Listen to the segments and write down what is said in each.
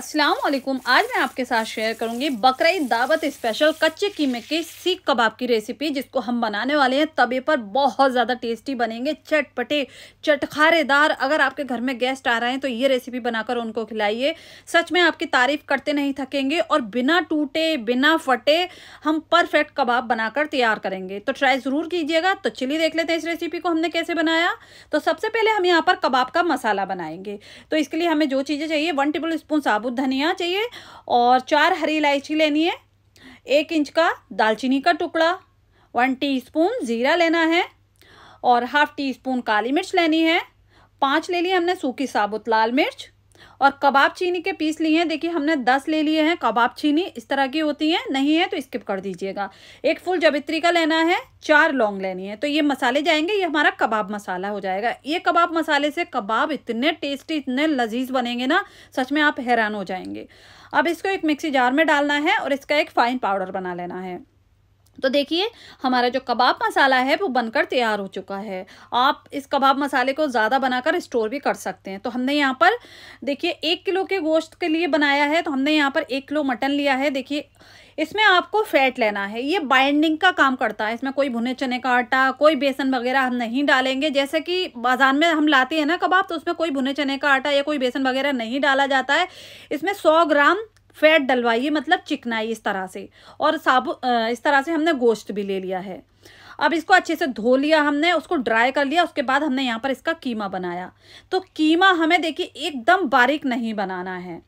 अस्सलाम वालेकुम आज मैं आपके साथ शेयर करूंगी बकरा दावत स्पेशल कच्चे कीमे के सीख कबाब की रेसिपी जिसको हम बनाने वाले हैं तबे पर बहुत ज़्यादा टेस्टी बनेंगे चटपटे चटखारेदार अगर आपके घर में गेस्ट आ रहे हैं तो ये रेसिपी बनाकर उनको खिलाइए सच में आपकी तारीफ करते नहीं थकेंगे और बिना टूटे बिना फटे हम परफेक्ट कबाब बनाकर तैयार करेंगे तो ट्राई ज़रूर कीजिएगा तो चिली देख लेते हैं इस रेसिपी को हमने कैसे बनाया तो सबसे पहले हम यहाँ पर कबाब का मसाला बनाएंगे तो इसके लिए हमें जो चीज़ें चाहिए वन टेबल स्पून साबुत साबुत धनिया चाहिए और चार हरी इलायची लेनी है एक इंच का दालचीनी का टुकड़ा वन टीस्पून ज़ीरा लेना है और हाफ टी स्पून काली मिर्च लेनी है पाँच ले लिए हमने सूखी साबुत लाल मिर्च और कबाब चीनी के पीस लिए हैं देखिए हमने दस ले लिए हैं कबाब चीनी इस तरह की होती है नहीं है तो स्किप कर दीजिएगा एक फुल जबित्री का लेना है चार लौंग लेनी है तो ये मसाले जाएंगे ये हमारा कबाब मसाला हो जाएगा ये कबाब मसाले से कबाब इतने टेस्टी इतने लजीज बनेंगे ना सच में आप हैरान हो जाएंगे अब इसको एक मिक्सी जार में डालना है और इसका एक फाइन पाउडर बना लेना है तो देखिए हमारा जो कबाब मसाला है वो बनकर तैयार हो चुका है आप इस कबाब मसाले को ज़्यादा बनाकर स्टोर भी कर सकते हैं तो हमने यहाँ पर देखिए एक किलो के गोश्त के लिए बनाया है तो हमने यहाँ पर एक किलो मटन लिया है देखिए इसमें आपको फैट लेना है ये बाइंडिंग का काम करता है इसमें कोई भुने चने का आटा कोई बेसन वगैरह हम नहीं डालेंगे जैसे कि बाजार में हम लाते हैं ना कबाब तो उसमें कोई भुने चने का आटा या कोई बेसन वगैरह नहीं डाला जाता है इसमें सौ ग्राम फैट डलवाइए मतलब चिकनाई इस तरह से और साबु इस तरह से हमने गोश्त भी ले लिया है अब इसको अच्छे से धो लिया हमने उसको ड्राई कर लिया उसके बाद हमने यहाँ पर इसका कीमा बनाया तो कीमा हमें देखिए एकदम बारीक नहीं बनाना है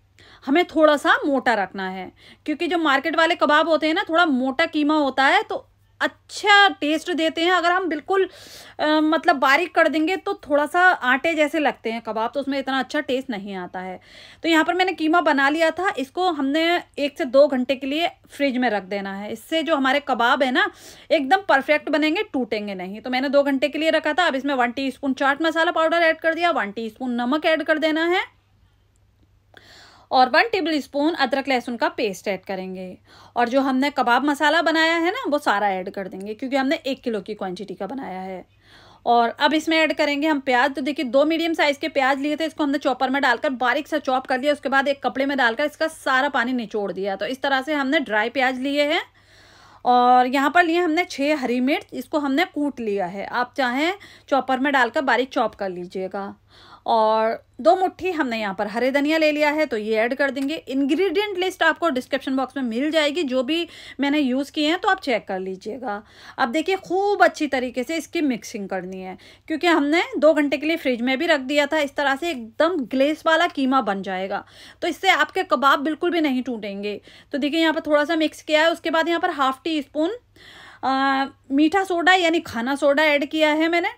हमें थोड़ा सा मोटा रखना है क्योंकि जो मार्केट वाले कबाब होते हैं ना थोड़ा मोटा कीमा होता है तो अच्छा टेस्ट देते हैं अगर हम बिल्कुल आ, मतलब बारीक कर देंगे तो थोड़ा सा आटे जैसे लगते हैं कबाब तो उसमें इतना अच्छा टेस्ट नहीं आता है तो यहाँ पर मैंने कीमा बना लिया था इसको हमने एक से दो घंटे के लिए फ्रिज में रख देना है इससे जो हमारे कबाब है ना एकदम परफेक्ट बनेंगे टूटेंगे नहीं तो मैंने दो घंटे के लिए रखा था अब इसमें one tea chaat masala powder add कर दिया वन टी नमक ऐड कर देना है और वन टेबल स्पून अदरक लहसुन का पेस्ट ऐड करेंगे और जो हमने कबाब मसाला बनाया है ना वो सारा ऐड कर देंगे क्योंकि हमने एक किलो की क्वांटिटी का बनाया है और अब इसमें ऐड करेंगे हम प्याज तो देखिए दो मीडियम साइज़ के प्याज लिए थे इसको हमने चॉपर में डालकर बारीक सा चॉप कर लिया उसके बाद एक कपड़े में डालकर इसका सारा पानी निचोड़ दिया तो इस तरह से हमने ड्राई प्याज लिए हैं और यहाँ पर लिए हमने छः हरी मिर्च इसको हमने कूट लिया है आप चाहें चॉपर में डालकर बारीक चॉप कर लीजिएगा और दो मुट्ठी हमने यहाँ पर हरे धनिया ले लिया है तो ये ऐड कर देंगे इंग्रेडिएंट लिस्ट आपको डिस्क्रिप्शन बॉक्स में मिल जाएगी जो भी मैंने यूज़ किए हैं तो आप चेक कर लीजिएगा अब देखिए खूब अच्छी तरीके से इसकी मिक्सिंग करनी है क्योंकि हमने दो घंटे के लिए फ्रिज में भी रख दिया था इस तरह से एकदम ग्लेस वाला कीमा बन जाएगा तो इससे आपके कबाब बिल्कुल भी नहीं टूटेंगे तो देखिए यहाँ पर थोड़ा सा मिक्स किया है उसके बाद यहाँ पर हाफ टी स्पून मीठा सोडा यानी खाना सोडा ऐड किया है मैंने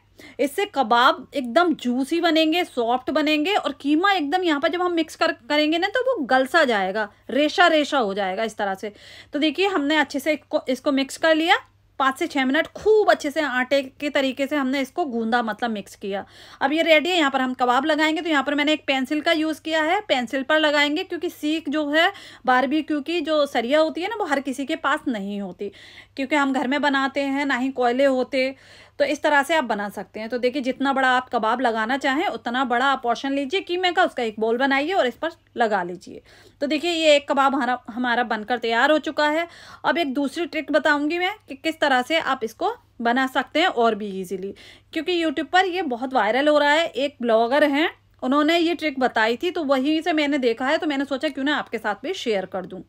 इससे कबाब एकदम जूसी बनेंगे सॉफ्ट बनेंगे और कीमा एकदम यहाँ पर जब हम मिक्स कर करेंगे ना तो वो गलसा जाएगा रेशा रेशा हो जाएगा इस तरह से तो देखिए हमने अच्छे से इसको इसको मिक्स कर लिया पाँच से छः मिनट खूब अच्छे से आटे के तरीके से हमने इसको गूंदा मतलब मिक्स किया अब ये रेडी है यहाँ पर हम कबाब लगाएंगे तो यहाँ पर मैंने एक पेंसिल का यूज़ किया है पेंसिल पर लगाएंगे क्योंकि सीख जो है बारबी क्योंकि जो सरिया होती है ना वो हर किसी के पास नहीं होती क्योंकि हम घर में बनाते हैं ना ही कोयले होते तो इस तरह से आप बना सकते हैं तो देखिए जितना बड़ा आप कबाब लगाना चाहें उतना बड़ा आप पोर्शन लीजिए कीमे का उसका एक बोल बनाइए और इस पर लगा लीजिए तो देखिए ये एक कबाब हमारा हमारा बनकर तैयार हो चुका है अब एक दूसरी ट्रिक बताऊंगी मैं कि किस तरह से आप इसको बना सकते हैं और भी ईजिली क्योंकि यूट्यूब पर ये बहुत वायरल हो रहा है एक ब्लॉगर हैं उन्होंने ये ट्रिक बताई थी तो वहीं से मैंने देखा है तो मैंने सोचा क्यों ना आपके साथ भी शेयर कर दूँ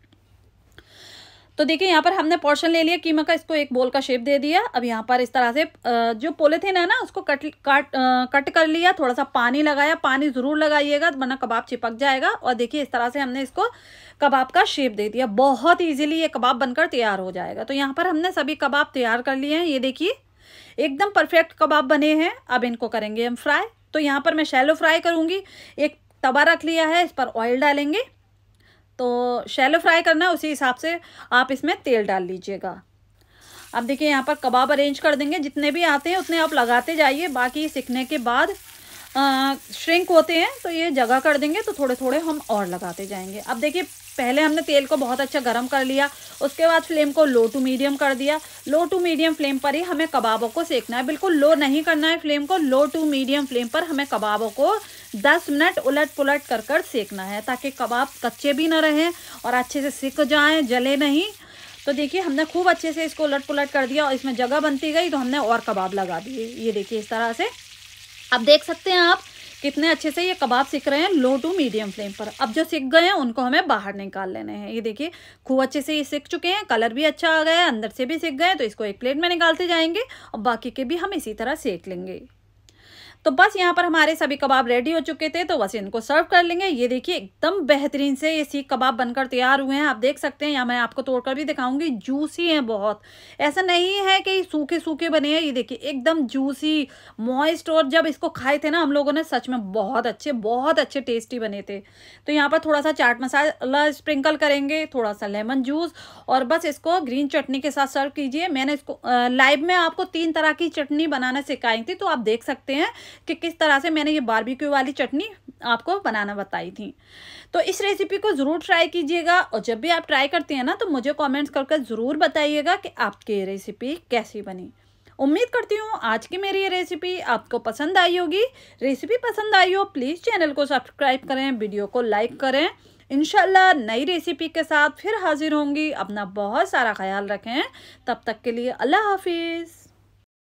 तो देखिए यहाँ पर हमने पोर्शन ले लिया कीमा का इसको एक बोल का शेप दे दिया अब यहाँ पर इस तरह से जो पोलिथीन है ना उसको कट काट कट कर लिया थोड़ा सा पानी लगाया पानी ज़रूर लगाइएगा वरना कबाब चिपक जाएगा और देखिए इस तरह से हमने इसको कबाब का शेप दे दिया बहुत ईजिली ये कबाब बनकर तैयार हो जाएगा तो यहाँ पर हमने सभी कबाब तैयार कर लिए हैं ये देखिए एकदम परफेक्ट कबाब बने हैं अब इनको करेंगे हम फ्राई तो यहाँ पर मैं शैलो फ्राई करूँगी एक तवा रख लिया है इस पर ऑयल डालेंगे तो शैलो फ्राई करना है उसी हिसाब से आप इसमें तेल डाल लीजिएगा अब देखिए यहाँ पर कबाब अरेंज कर देंगे जितने भी आते हैं उतने आप लगाते जाइए बाकी सीखने के बाद श्रिंक होते हैं तो ये जगह कर देंगे तो थोड़े थोड़े हम और लगाते जाएंगे अब देखिए पहले हमने तेल को बहुत अच्छा गर्म कर लिया उसके बाद फ्लेम को लो टू मीडियम कर दिया लो टू मीडियम फ्लेम पर ही हमें कबाबों को सेकना है बिल्कुल लो नहीं करना है फ्लेम को लो टू मीडियम फ्लेम पर हमें कबाबों को 10 मिनट उलट पुलट कर कर सेकना है ताकि कबाब कच्चे भी ना रहें और अच्छे से सिक जाएँ जले नहीं तो देखिए हमने खूब अच्छे से इसको उलट पुलट कर दिया और इसमें जगह बनती गई तो हमने और कबाब लगा दिए ये देखिए इस तरह से अब देख सकते हैं आप कितने अच्छे से ये कबाब सीख रहे हैं लो टू मीडियम फ्लेम पर अब जो सीख गए हैं उनको हमें बाहर निकाल लेने हैं ये देखिए खूब अच्छे से ये सीख चुके हैं कलर भी अच्छा आ गया है अंदर से भी सीख गए तो इसको एक प्लेट में निकालते जाएंगे और बाकी के भी हम इसी तरह सेक लेंगे तो बस यहाँ पर हमारे सभी कबाब रेडी हो चुके थे तो बस इनको सर्व कर लेंगे ये देखिए एकदम बेहतरीन से ये सीख कबाब बनकर तैयार हुए हैं आप देख सकते हैं या मैं आपको तोड़कर भी दिखाऊंगी जूसी हैं बहुत ऐसा नहीं है कि सूखे सूखे बने हैं ये देखिए एकदम जूसी मॉइस्ट और जब इसको खाए थे ना हम लोगों ने सच में बहुत अच्छे बहुत अच्छे टेस्टी बने थे तो यहाँ पर थोड़ा सा चाट मसाला स्प्रिंकल करेंगे थोड़ा सा लेमन जूस और बस इसको ग्रीन चटनी के साथ सर्व कीजिए मैंने इसको लाइव में आपको तीन तरह की चटनी बनाना सिखाई थी तो आप देख सकते हैं कि किस तरह से मैंने ये बारबेक्यू वाली चटनी आपको बनाना बताई थी तो इस रेसिपी को ज़रूर ट्राई कीजिएगा और जब भी आप ट्राई करते हैं ना तो मुझे कॉमेंट्स करके ज़रूर बताइएगा कि आपकी ये रेसिपी कैसी बनी उम्मीद करती हूँ आज की मेरी ये रेसिपी आपको पसंद आई होगी रेसिपी पसंद आई हो प्लीज़ चैनल को सब्सक्राइब करें वीडियो को लाइक करें इनशाला नई रेसिपी के साथ फिर हाजिर होंगी अपना बहुत सारा ख्याल रखें तब तक के लिए अल्लाह हाफिज़